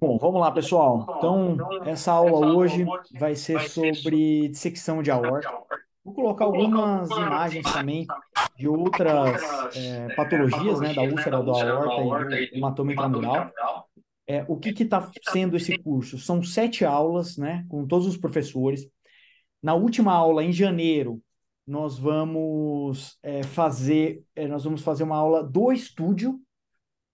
Bom, vamos lá, pessoal. Então, essa aula hoje vai ser sobre dissecção de aorta. Vou colocar algumas imagens também de outras é, patologias, né, da né, úlcera da aorta e do hematoma intramural. É, o que é, está tá sendo esse curso? São sete aulas, né, com todos os professores. Na última aula, em janeiro, nós vamos é, fazer, nós vamos fazer uma aula do estúdio,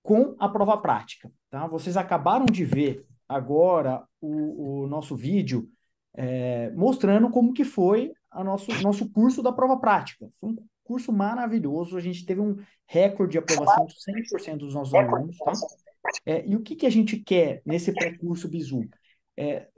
com a prova prática. Tá? Vocês acabaram de ver agora o, o nosso vídeo é, mostrando como que foi o nosso, nosso curso da prova prática. Foi um curso maravilhoso, a gente teve um recorde de aprovação de 100% dos nossos alunos. Tá? É, e o que, que a gente quer nesse pré-curso Bizu? É,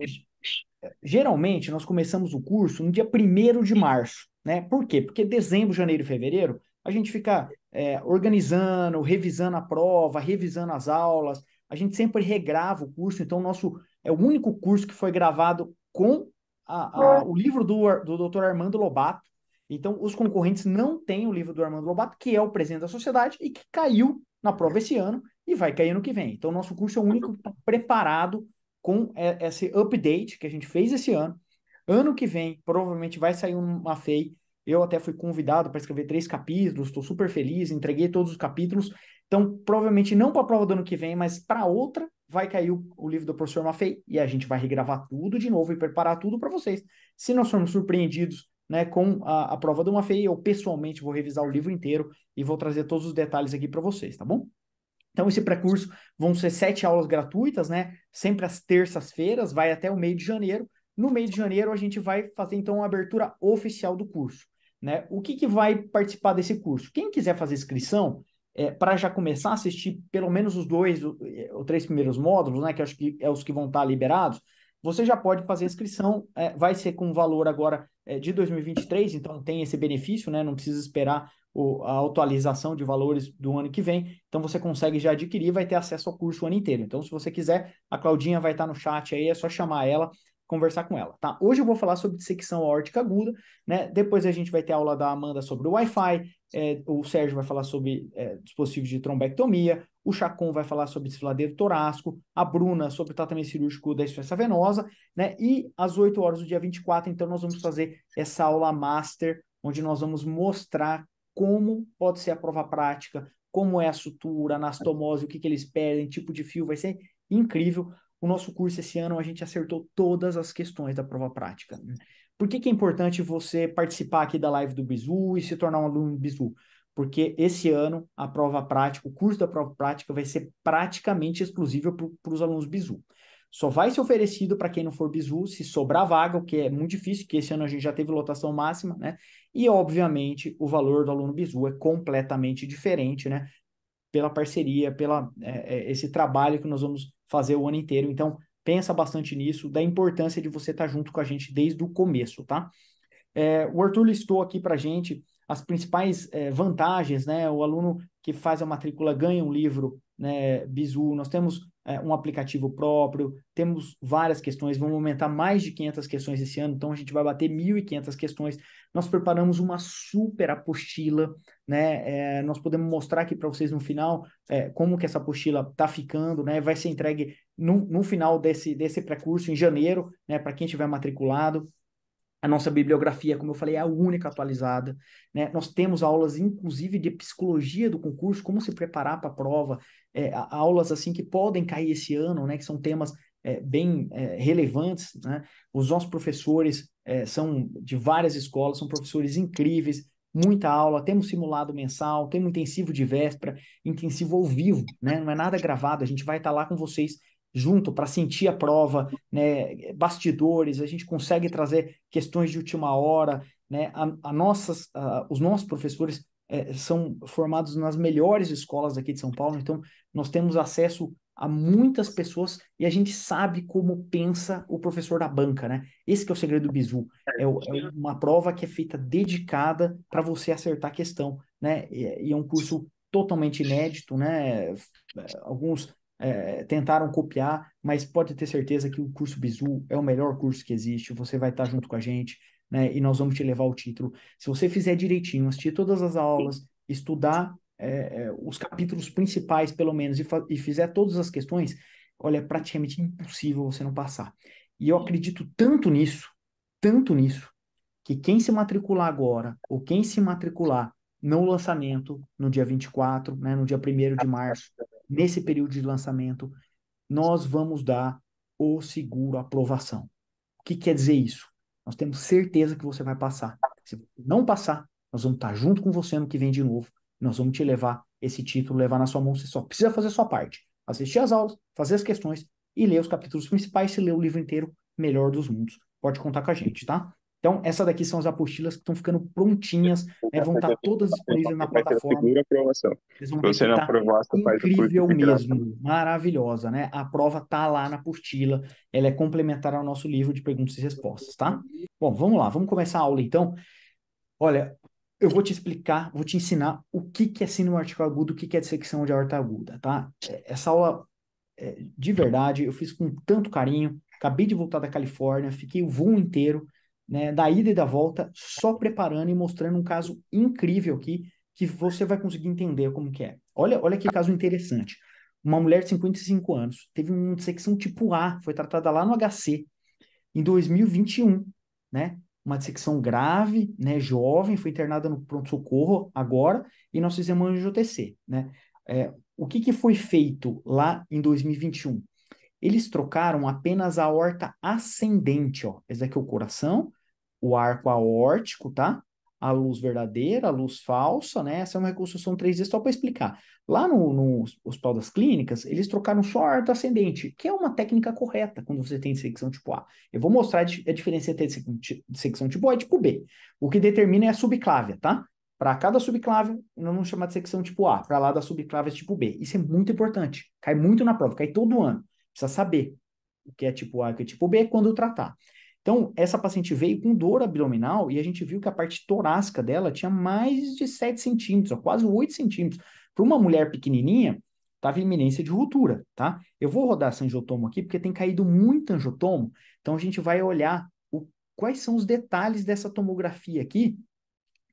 geralmente, nós começamos o curso no dia 1 de março. Né? Por quê? Porque dezembro, janeiro e fevereiro, a gente fica é, organizando, revisando a prova, revisando as aulas. A gente sempre regrava o curso, então nosso é o único curso que foi gravado com a, a, é. o livro do, do Dr. Armando Lobato. Então, os concorrentes não têm o livro do Armando Lobato, que é o presidente da sociedade e que caiu na prova esse ano e vai cair no que vem. Então, nosso curso é o único que está preparado com esse update que a gente fez esse ano. Ano que vem, provavelmente vai sair uma FEI eu até fui convidado para escrever três capítulos, estou super feliz, entreguei todos os capítulos. Então, provavelmente não para a prova do ano que vem, mas para outra, vai cair o, o, livro do professor Maffei e a gente vai regravar tudo de novo e preparar tudo para vocês. Se nós formos surpreendidos né, com a, a prova do Maffei, eu pessoalmente vou revisar o livro inteiro e vou trazer todos os detalhes aqui para vocês, tá bom? Então, esse pré-curso vão ser sete aulas gratuitas, né? Sempre às terças-feiras, vai até o meio de janeiro. No meio de janeiro, a gente vai fazer, então, a abertura oficial do curso. Né? O que, que vai participar desse curso? Quem quiser fazer inscrição, é, para já começar a assistir pelo menos os dois ou é, três primeiros módulos, né, que acho que é os que vão estar liberados, você já pode fazer a inscrição, é, vai ser com valor agora é, de 2023, então tem esse benefício, né, não precisa esperar o, a atualização de valores do ano que vem, então você consegue já adquirir, vai ter acesso ao curso o ano inteiro. Então, se você quiser, a Claudinha vai estar no chat aí, é só chamar ela, conversar com ela, tá? Hoje eu vou falar sobre dissecção aórtica aguda, né? Depois a gente vai ter aula da Amanda sobre o Wi-Fi, é, o Sérgio vai falar sobre é, dispositivos de trombectomia, o Chacon vai falar sobre desfiladeiro torácico, a Bruna sobre tratamento cirúrgico da insuficiência venosa, né? E às 8 horas do dia 24, então nós vamos fazer essa aula master, onde nós vamos mostrar como pode ser a prova prática, como é a sutura, anastomose, o que, que eles pedem, tipo de fio, vai ser incrível. O nosso curso esse ano a gente acertou todas as questões da prova prática. Né? Por que, que é importante você participar aqui da live do Bizu e se tornar um aluno do Bizu? Porque esse ano a prova prática, o curso da prova prática vai ser praticamente exclusivo para os alunos Bizu. Só vai ser oferecido para quem não for bizu, se sobrar vaga, o que é muito difícil, que esse ano a gente já teve lotação máxima, né? E, obviamente, o valor do aluno bizu é completamente diferente, né? Pela parceria, pela é, é esse trabalho que nós vamos fazer o ano inteiro. Então, pensa bastante nisso, da importância de você estar tá junto com a gente desde o começo, tá? É, o Arthur listou aqui para gente as principais é, vantagens, né? O aluno que faz a matrícula ganha um livro né, Bizu, nós temos é, um aplicativo próprio, temos várias questões, vamos aumentar mais de 500 questões esse ano, então a gente vai bater 1.500 questões. Nós preparamos uma super apostila, né? É, nós podemos mostrar aqui para vocês no final é, como que essa apostila está ficando, né? Vai ser entregue no, no final desse, desse pré-curso, em janeiro, né? Para quem tiver matriculado. A nossa bibliografia, como eu falei, é a única atualizada. Né? Nós temos aulas, inclusive, de psicologia do concurso, como se preparar para a prova, é, aulas assim que podem cair esse ano, né? que são temas é, bem é, relevantes. Né? Os nossos professores é, são de várias escolas, são professores incríveis, muita aula, temos simulado mensal, temos intensivo de véspera, intensivo ao vivo, né? não é nada gravado, a gente vai estar tá lá com vocês junto para sentir a prova, né? bastidores, a gente consegue trazer questões de última hora, né? A, a nossas, a, os nossos professores é, são formados nas melhores escolas aqui de São Paulo, então nós temos acesso a muitas pessoas e a gente sabe como pensa o professor da banca, né? Esse é o segredo do bizu. É, é uma prova que é feita dedicada para você acertar a questão, né? E, é, e é um curso totalmente inédito, né? Alguns é, tentaram copiar, mas pode ter certeza que o curso Bizu é o melhor curso que existe, você vai estar junto com a gente, né? E nós vamos te levar o título. Se você fizer direitinho, assistir todas as aulas, estudar é, os capítulos principais, pelo menos, e, e fizer todas as questões, olha, é praticamente impossível você não passar. E eu acredito tanto nisso, tanto nisso, que quem se matricular agora, ou quem se matricular no lançamento, no dia 24, né, no dia 1 de março, nesse período de lançamento, nós vamos dar o seguro aprovação. O que quer dizer isso? Nós temos certeza que você vai passar. Se não passar, nós vamos estar junto com você no que vem de novo. Nós vamos te levar esse título, levar na sua mão. Você só precisa fazer a sua parte. Assistir às aulas, fazer as questões e ler os capítulos principais. Se ler o livro inteiro, melhor dos mundos. Pode contar com a gente, tá? Então, essa daqui são as apostilas que estão ficando prontinhas, né, vão estar tá é todas disponíveis na plataforma. Vocês vão ver Você não tá? aprovar, tá incrível mesmo, maravilhosa, né? A prova tá lá na apostila, ela é complementar ao nosso livro de perguntas e respostas, tá? Bom, vamos lá, vamos começar a aula então. Olha, eu vou te explicar, vou te ensinar o que, que é síndrome articular agudo, o que, que é dissecção de aorta aguda, tá? É, essa aula, é, de verdade, eu fiz com tanto carinho, acabei de voltar da Califórnia, fiquei o voo inteiro né, da ida e da volta, só preparando e mostrando um caso incrível aqui, que você vai conseguir entender como que é. Olha, olha que caso interessante. Uma mulher de 55 anos, teve uma dissecção tipo A, foi tratada lá no HC, em 2021, né? Uma dissecção grave, né, jovem, foi internada no pronto-socorro agora, e nós fizemos um JTC né? É, o que, que foi feito lá em 2021? Eles trocaram apenas a horta ascendente, ó. Esse aqui é o coração, o arco aórtico, tá? A luz verdadeira, a luz falsa, né? Essa é uma reconstrução 3D só para explicar. Lá no, no Hospital das Clínicas, eles trocaram só a arco ascendente, que é uma técnica correta quando você tem secção tipo A. Eu vou mostrar a diferença entre secção tipo A e tipo B. O que determina é a subclávia, tá? Para cada subclávia, nós vamos chamar de secção tipo A, para lá das subclávias tipo B. Isso é muito importante. Cai muito na prova, cai todo ano. Precisa saber o que é tipo A e o que é tipo B quando tratar. Então, essa paciente veio com dor abdominal e a gente viu que a parte torácica dela tinha mais de 7 centímetros, quase 8 centímetros. Para uma mulher pequenininha, estava iminência de ruptura, tá? Eu vou rodar angiotomo aqui porque tem caído muito angiotomo, então a gente vai olhar o, quais são os detalhes dessa tomografia aqui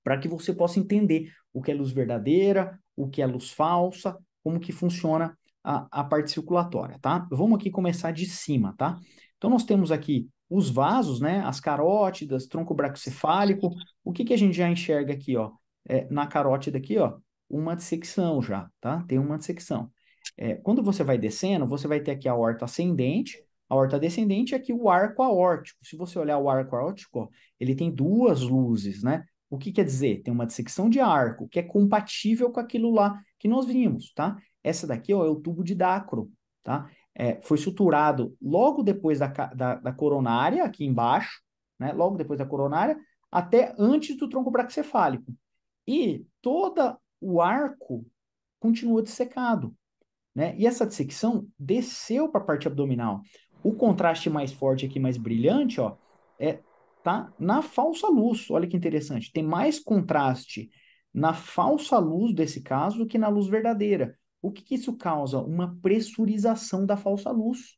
para que você possa entender o que é luz verdadeira, o que é luz falsa, como que funciona a, a parte circulatória, tá? Vamos aqui começar de cima, tá? Então, nós temos aqui os vasos, né, as carótidas, tronco braquicefálico. O que, que a gente já enxerga aqui, ó? É, na carótida aqui, ó, uma dissecção já, tá? Tem uma dissecção. É, quando você vai descendo, você vai ter aqui a horta ascendente, a horta descendente e é aqui o arco aórtico. Se você olhar o arco aórtico, ó, ele tem duas luzes, né? O que quer dizer? Tem uma dissecção de arco, que é compatível com aquilo lá que nós vimos, tá? Essa daqui, ó, é o tubo de Dacro, tá? é, foi suturado logo depois da, da, da, coronária, aqui embaixo, né, logo depois da coronária, até antes do tronco braxefálico. E todo o arco continua dissecado. Né? E essa dissecção desceu para a parte abdominal. O contraste mais forte aqui, mais brilhante, ó, é tá na falsa luz. Olha que interessante. Tem mais contraste na falsa luz desse caso do que na luz verdadeira. O que, que isso causa? Uma pressurização da falsa luz.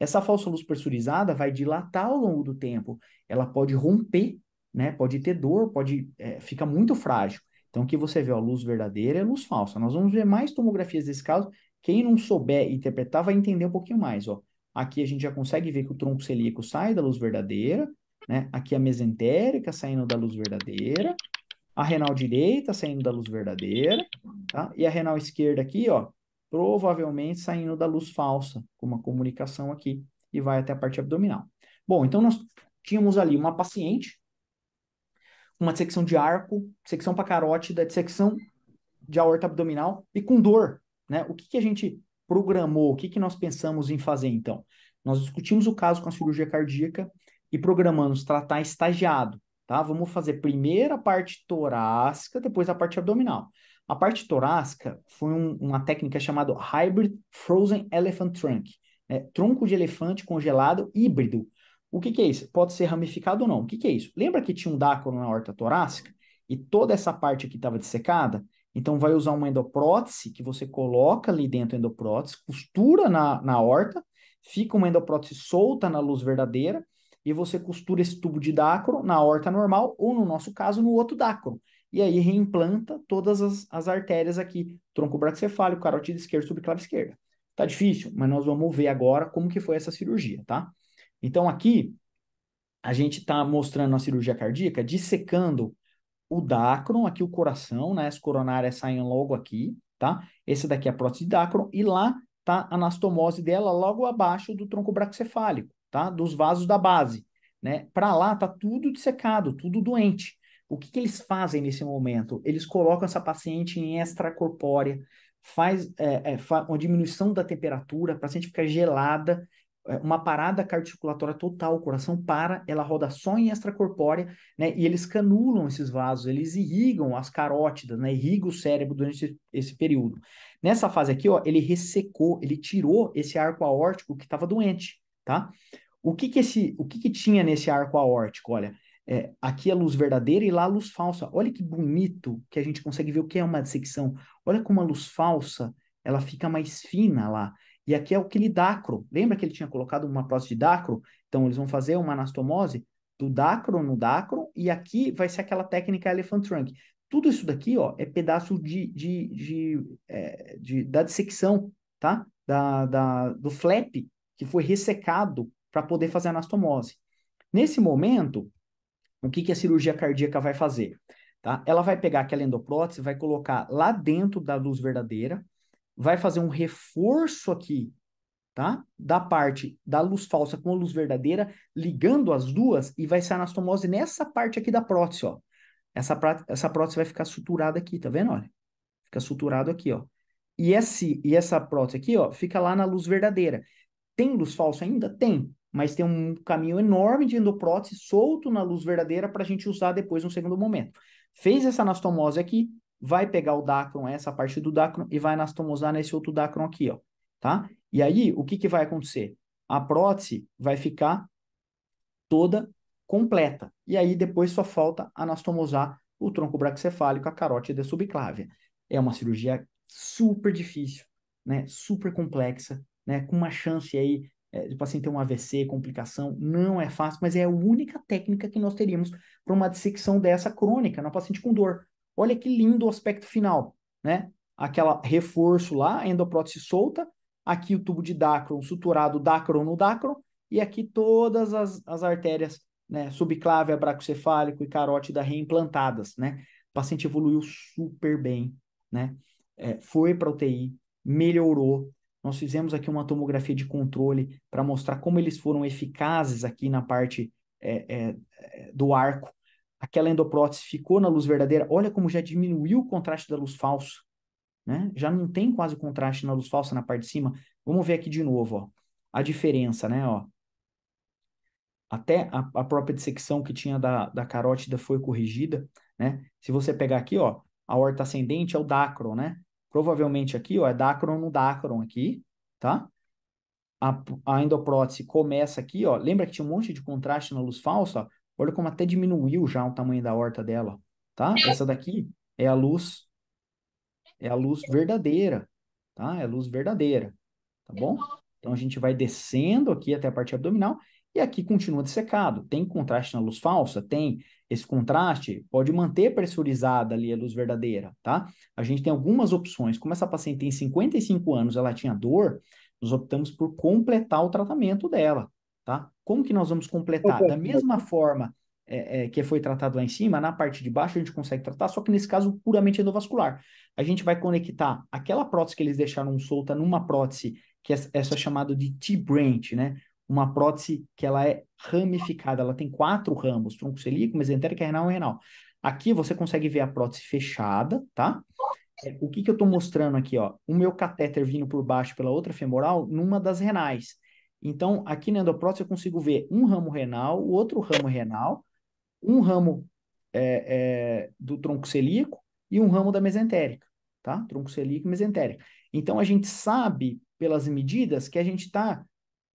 Essa falsa luz pressurizada vai dilatar ao longo do tempo. Ela pode romper, né? Pode ter dor, pode é, fica muito frágil. Então, o que você vê, a luz verdadeira é luz falsa. Nós vamos ver mais tomografias desse caso. Quem não souber interpretar vai entender um pouquinho mais, ó. Aqui a gente já consegue ver que o tronco celíaco sai da luz verdadeira, né? Aqui a mesentérica saindo da luz verdadeira. A renal direita saindo da luz verdadeira, tá? E a renal esquerda aqui, ó, provavelmente saindo da luz falsa, com uma comunicação aqui, e vai até a parte abdominal. Bom, então nós tínhamos ali uma paciente, uma dissecção de arco, dissecção para carótida, dissecção de aorta abdominal e com dor, né? O que, que a gente programou, o que, que nós pensamos em fazer então? Nós discutimos o caso com a cirurgia cardíaca e programamos tratar estagiado, tá? Vamos fazer primeiro a parte torácica, depois a parte abdominal. A parte torácica foi um, uma técnica chamada Hybrid Frozen Elephant Trunk, né? tronco de elefante congelado híbrido. O que, que é isso? Pode ser ramificado ou não. O que, que é isso? Lembra que tinha um dácono na horta torácica e toda essa parte aqui estava dissecada? Então vai usar uma endoprótese que você coloca ali dentro a endoprótese, costura na, na horta, fica uma endoprótese solta na luz verdadeira, e você costura esse tubo de Dacron na horta normal ou, no nosso caso, no outro Dacron. E aí reimplanta todas as, as artérias aqui, tronco bracefálico, carotida esquerda, subclava esquerda. Tá difícil, mas nós vamos ver agora como que foi essa cirurgia, tá? Então aqui a gente tá mostrando a cirurgia cardíaca, dissecando o Dacron, aqui o coração, né? As coronárias saem logo aqui, tá? Esse daqui é a prótese de Dacron e lá tá a anastomose dela logo abaixo do tronco bracefálico tá? Dos vasos da base, né? Para lá tá tudo dissecado, tudo doente. O que, que, eles fazem nesse momento? Eles colocam essa paciente em extracorpórea, faz, é, é, faz uma diminuição da temperatura, a paciente fica gelada, é, uma parada cardiocirculatória total, o coração para, ela roda só em extracorpórea, né? E eles canulam esses vasos, eles irrigam as carótidas, né? Irriga o cérebro durante esse, esse período. Nessa fase aqui, ó, ele ressecou, ele tirou esse arco aórtico que estava doente tá? O que que esse, o que que tinha nesse arco aórtico? Olha, é, aqui a é luz verdadeira e lá a luz falsa. Olha que bonito que a gente consegue ver o que é uma dissecção. Olha como a luz falsa, ela fica mais fina lá. E aqui é aquele dacro. Lembra que ele tinha colocado uma prótese de dacro? Então eles vão fazer uma anastomose do dacro no dacro e aqui vai ser aquela técnica elephant trunk. Tudo isso daqui, ó, é pedaço de, de, de, é, de da dissecção, tá? Da, da, do flap que foi ressecado para poder fazer anastomose. Nesse momento, o que, que a cirurgia cardíaca vai fazer? Tá? Ela vai pegar aquela endoprótese, vai colocar lá dentro da luz verdadeira, vai fazer um reforço aqui, tá? Da parte da luz falsa com a luz verdadeira, ligando as duas e vai ser anastomose nessa parte aqui da prótese, ó. Essa, essa prótese vai ficar suturada aqui, tá vendo? Olha, fica suturado aqui, ó. E, esse, e essa prótese aqui, ó, fica lá na luz verdadeira. Tem luz falsa ainda? Tem, mas tem um caminho enorme de endoprótese solto na luz verdadeira para a gente usar depois no segundo momento. Fez essa anastomose aqui, vai pegar o dacron, essa parte do dacron, e vai anastomosar nesse outro dacron aqui, ó, tá? E aí, o que, que vai acontecer? A prótese vai ficar toda completa. E aí, depois só falta anastomosar o tronco braquicefálico a carótida subclávia. É uma cirurgia super difícil, né? Super complexa, né, com uma chance aí é, do paciente ter um AVC, complicação, não é fácil, mas é a única técnica que nós teríamos para uma dissecção dessa crônica na paciente com dor. Olha que lindo o aspecto final, né? Aquela reforço lá, a endoprótese solta, aqui o tubo de Dacron suturado Dacron no Dacron, e aqui todas as, as artérias né, subclávia, bracocefálico e carótida reimplantadas, né? O paciente evoluiu super bem, né? É, foi para UTI, melhorou, nós fizemos aqui uma tomografia de controle para mostrar como eles foram eficazes aqui na parte é, é, é, do arco. Aquela endoprótese ficou na luz verdadeira. Olha como já diminuiu o contraste da luz falsa. Né? Já não tem quase contraste na luz falsa na parte de cima. Vamos ver aqui de novo ó, a diferença. Né, ó. Até a, a própria dissecção que tinha da, da carótida foi corrigida. Né? Se você pegar aqui, ó, a horta ascendente é o dacro, né? provavelmente aqui, ó, é Dacron no Dacron aqui, tá? A, a endoprótese começa aqui, ó. Lembra que tinha um monte de contraste na luz falsa? Olha como até diminuiu já o tamanho da horta dela, tá? Essa daqui é a luz, é a luz verdadeira, tá? É a luz verdadeira, tá bom? Então, a gente vai descendo aqui até a parte abdominal e aqui continua dessecado. Tem contraste na luz falsa? Tem. Esse contraste pode manter pressurizada ali a luz verdadeira, tá? A gente tem algumas opções. Como essa paciente tem 55 anos, ela tinha dor, nós optamos por completar o tratamento dela, tá? Como que nós vamos completar? Da mesma forma é, é, que foi tratado lá em cima, na parte de baixo a gente consegue tratar, só que nesse caso puramente endovascular. A gente vai conectar aquela prótese que eles deixaram solta numa prótese que é essa chamada de T-branch, né? uma prótese que ela é ramificada, ela tem quatro ramos, tronco celíaco, mesentérica, renal e renal. Aqui você consegue ver a prótese fechada, tá? É, o que, que eu estou mostrando aqui, ó? O meu catéter vindo por baixo pela outra femoral numa das renais. Então, aqui na endoprótese eu consigo ver um ramo renal, o outro ramo renal, um ramo é, é, do tronco celíaco e um ramo da mesentérica, tá? Tronco celíaco e mesentérica. Então, a gente sabe pelas medidas que a gente está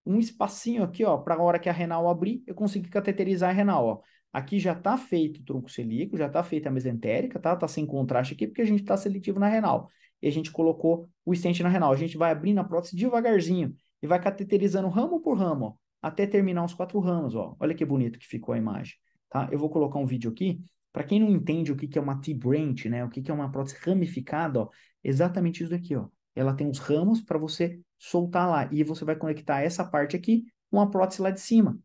um espacinho aqui, ó, para a hora que a renal abrir, eu conseguir cateterizar a renal, ó. Aqui já está feito o tronco celíaco, já está feita a mesentérica, tá? Tá sem contraste aqui porque a gente está seletivo na renal. E a gente colocou o estente na renal. A gente vai abrindo a prótese devagarzinho e vai cateterizando ramo por ramo, ó, até terminar os quatro ramos, ó. Olha que bonito que ficou a imagem, tá? Eu vou colocar um vídeo aqui. Para quem não entende o que, que é uma T-branch, né? O que, que é uma prótese ramificada, ó, é exatamente isso daqui, ó. Ela tem uns ramos para você soltar lá. E você vai conectar essa parte aqui com a prótese lá de cima.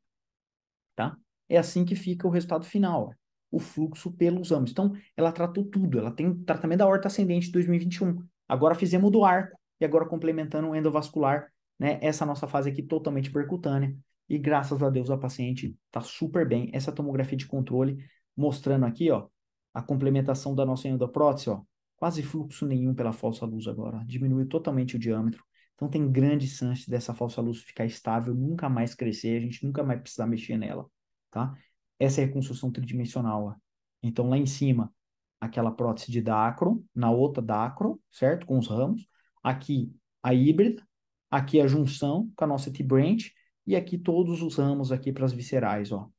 Tá? É assim que fica o resultado final. Ó. O fluxo pelos âmbitos. Então, ela tratou tudo. Ela tem tratamento da horta ascendente de 2021. Agora fizemos do arco. E agora complementando o endovascular, né? Essa nossa fase aqui totalmente percutânea. E graças a Deus a paciente está super bem. Essa tomografia de controle mostrando aqui, ó, a complementação da nossa endoprótese, ó, quase fluxo nenhum pela falsa luz agora, diminuiu totalmente o diâmetro. Então tem grande chance dessa falsa luz ficar estável, nunca mais crescer, a gente nunca mais precisar mexer nela, tá? Essa é a reconstrução tridimensional. Ó. Então lá em cima, aquela prótese de dacron, na outra dacron, certo? Com os ramos. Aqui a híbrida, aqui a junção com a nossa T-branch e aqui todos os ramos aqui para as viscerais, ó.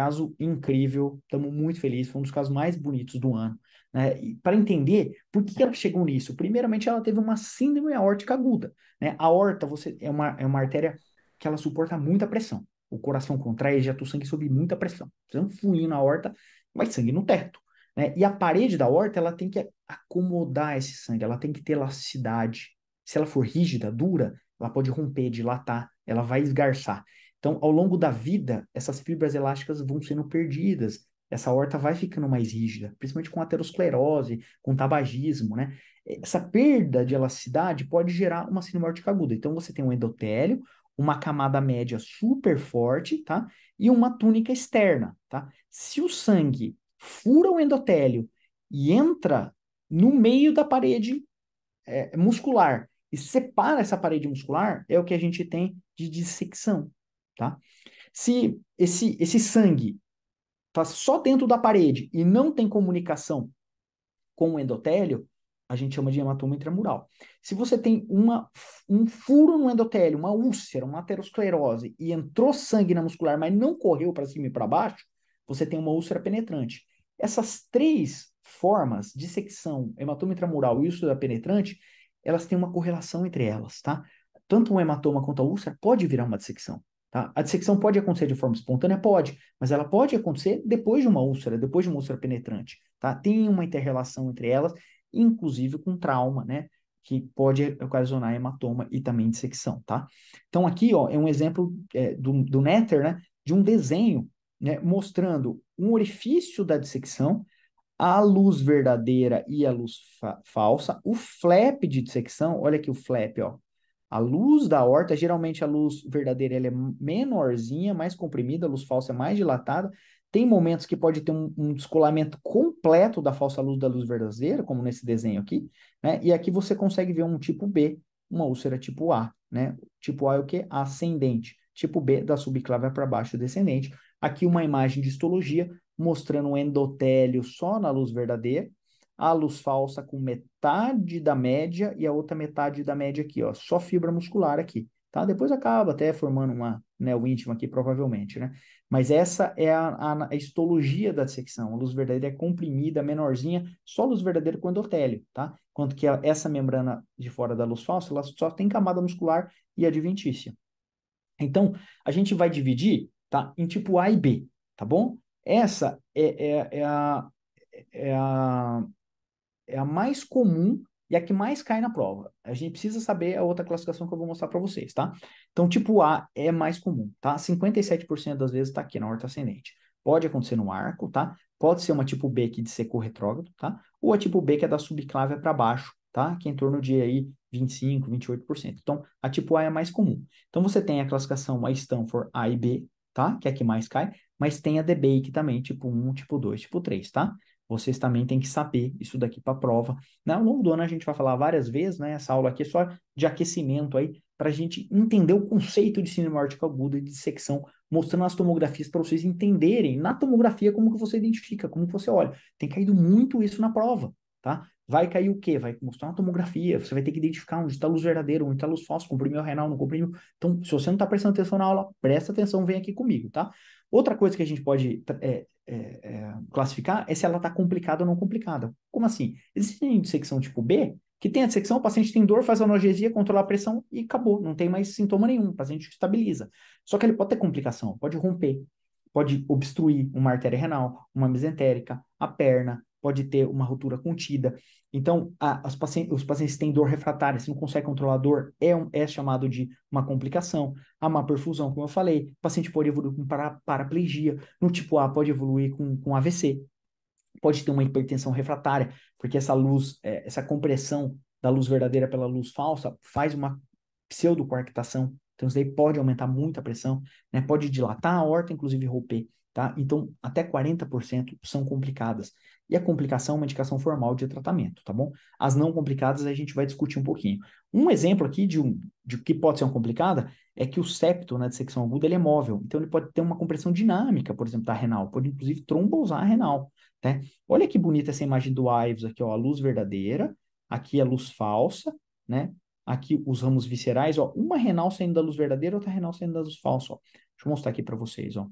Caso incrível, estamos muito felizes, foi um dos casos mais bonitos do ano. Né? Para entender por que ela chegou nisso, primeiramente ela teve uma síndrome aórtica aguda. Né? A aorta você, é, uma, é uma artéria que ela suporta muita pressão. O coração contrai, ejeta o sangue sob muita pressão. Então, fluindo na aorta, vai sangue no teto. Né? E a parede da horta ela tem que acomodar esse sangue, ela tem que ter elasticidade. Se ela for rígida, dura, ela pode romper, dilatar, ela vai esgarçar. Então, ao longo da vida, essas fibras elásticas vão sendo perdidas, essa horta vai ficando mais rígida, principalmente com aterosclerose, com tabagismo, né? Essa perda de elasticidade pode gerar uma síndrome aórtica aguda. Então, você tem um endotélio, uma camada média super forte, tá? E uma túnica externa, tá? Se o sangue fura o endotélio e entra no meio da parede é, muscular e separa essa parede muscular, é o que a gente tem de dissecção, Tá? Se esse, esse sangue está só dentro da parede e não tem comunicação com o endotélio, a gente chama de hematoma intramural. Se você tem uma, um furo no endotélio, uma úlcera, uma aterosclerose, e entrou sangue na muscular, mas não correu para cima e para baixo, você tem uma úlcera penetrante. Essas três formas, dissecção, hematoma intramural e úlcera penetrante, elas têm uma correlação entre elas, tá? Tanto um hematoma quanto a úlcera pode virar uma dissecção. Tá? A dissecção pode acontecer de forma espontânea? Pode, mas ela pode acontecer depois de uma úlcera, depois de uma úlcera penetrante. Tá? Tem uma interrelação entre elas, inclusive com trauma, né? Que pode ocasionar hematoma e também dissecção, tá? Então, aqui ó, é um exemplo é, do, do Netter, né? De um desenho né, mostrando um orifício da dissecção, a luz verdadeira e a luz fa falsa, o flap de dissecção, olha aqui o flap, ó, a luz da horta, geralmente a luz verdadeira ela é menorzinha, mais comprimida, a luz falsa é mais dilatada. Tem momentos que pode ter um, um descolamento completo da falsa luz da luz verdadeira, como nesse desenho aqui, né? E aqui você consegue ver um tipo B, uma úlcera tipo A, né? Tipo A é o que? Ascendente. Tipo B, da subclávia para baixo, descendente. Aqui uma imagem de histologia mostrando um endotélio só na luz verdadeira, a luz falsa com metade da média e a outra metade da média aqui, ó, só fibra muscular aqui, tá? Depois acaba até formando uma anel né, íntimo aqui, provavelmente, né? Mas essa é a, a, a, histologia da dissecção. A luz verdadeira é comprimida, menorzinha, só luz verdadeira com endotélio, tá? Quanto que a, essa membrana de fora da luz falsa, ela só tem camada muscular e adventícia. Então, a gente vai dividir, tá? Em tipo A e B, tá bom? Essa é, é, é a, é a é a mais comum e a que mais cai na prova. A gente precisa saber a outra classificação que eu vou mostrar para vocês, tá? Então, tipo A é mais comum, tá? 57% das vezes está aqui na horta ascendente. Pode acontecer no arco, tá? Pode ser uma tipo B aqui de seco retrógrado, tá? Ou a tipo B que é da subclávia para baixo, tá? Que é em torno de aí 25, 28%. Então, a tipo A é mais comum. Então, você tem a classificação a Stanford A e B, tá? Que é a que mais cai, mas tem a aqui também, tipo 1, tipo 2, tipo 3, tá? vocês também têm que saber isso daqui para a prova. Né? Ao longo do ano a gente vai falar várias vezes, né? Essa aula aqui é só de aquecimento aí, para a gente entender o conceito de cinema órtica aguda e de secção, mostrando as tomografias para vocês entenderem na tomografia como que você identifica, como que você olha. Tem caído muito isso na prova, tá? Vai cair o quê? Vai mostrar uma tomografia, você vai ter que identificar onde está a luz verdadeira, onde está a luz falsa, comprimiu renal, não comprimiu. Então, se você não está prestando atenção na aula, presta atenção, vem aqui comigo, tá? Outra coisa que a gente pode é, é, é, classificar é se ela está complicada ou não complicada. Como assim? Existe dissecção tipo B, que tem a dissecção, o paciente tem dor, faz analgesia, controla a pressão e acabou, não tem mais sintoma nenhum, o paciente estabiliza. Só que ele pode ter complicação, pode romper, pode obstruir uma artéria renal, uma mesentérica, a perna, pode ter uma ruptura contida. Então, a, as os pacientes têm dor refratária, se não consegue controlar a dor, é, um, é chamado de uma complicação. A má perfusão, como eu falei, o paciente pode evoluir com para, paraplegia. No tipo A, pode evoluir com, com AVC. Pode ter uma hipertensão refratária, porque essa luz, é, essa compressão da luz verdadeira pela luz falsa faz uma pseudocoarctação. Então, isso daí pode aumentar muito a pressão, né? pode dilatar a aorta, inclusive romper. Tá? Então, até 40% são complicadas. E a complicação é uma indicação formal de tratamento, tá bom? As não complicadas a gente vai discutir um pouquinho. Um exemplo aqui de, um, de que pode ser uma complicada é que o septo na né, dissecção aguda ele é móvel. Então, ele pode ter uma compressão dinâmica, por exemplo, da renal. Pode, inclusive, trombosar a renal, né? Olha que bonita essa imagem do Ives aqui, ó. A luz verdadeira, aqui a luz falsa, né? Aqui os ramos viscerais, ó. Uma renal saindo da luz verdadeira, outra renal saindo da luz falsa, ó. Deixa eu mostrar aqui para vocês, ó.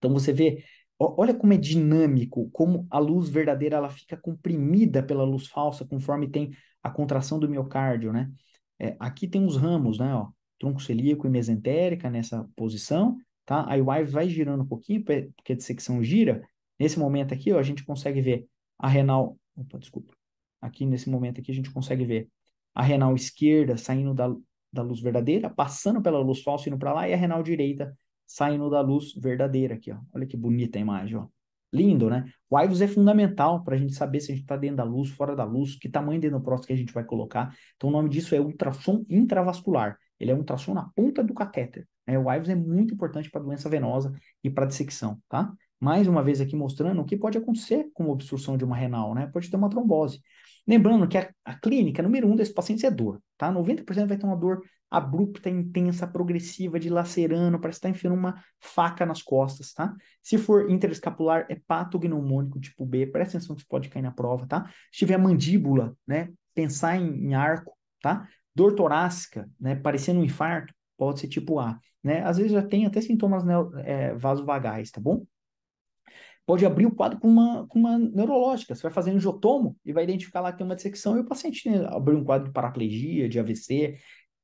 Então você vê, olha como é dinâmico, como a luz verdadeira ela fica comprimida pela luz falsa conforme tem a contração do miocárdio, né? É, aqui tem os ramos, né? Ó, tronco celíaco e mesentérica nessa posição, tá? Aí o vai girando um pouquinho, porque a dissecção gira. Nesse momento aqui, ó, a gente consegue ver a renal... Opa, desculpa. Aqui, nesse momento aqui, a gente consegue ver a renal esquerda saindo da, da luz verdadeira, passando pela luz falsa, indo para lá, e a renal direita saindo da luz verdadeira aqui, ó. Olha que bonita a imagem, ó. Lindo, né? O IVOS é fundamental para a gente saber se a gente está dentro da luz, fora da luz, que tamanho de próximo que a gente vai colocar. Então, o nome disso é ultrassom intravascular. Ele é um ultrassom na ponta do catéter. Né? O IVOS é muito importante para doença venosa e para dissecção, tá? Mais uma vez aqui mostrando o que pode acontecer com a obstrução de uma renal, né? Pode ter uma trombose. Lembrando que a, a clínica número um desses pacientes é dor, tá? 90% vai ter uma dor abrupta, intensa, progressiva, dilacerando, parece estar tá enfiando uma faca nas costas, tá? Se for interescapular, é patognomônico tipo B, presta atenção que isso pode cair na prova, tá? Se tiver mandíbula, né, pensar em, em arco, tá? Dor torácica, né, parecendo um infarto, pode ser tipo A, né? Às vezes já tem até sintomas é, vasovagais, tá bom? Pode abrir o quadro com uma, com uma neurológica. Você vai fazer angiotomo e vai identificar lá que tem uma dissecção e o paciente abriu um quadro de paraplegia, de AVC,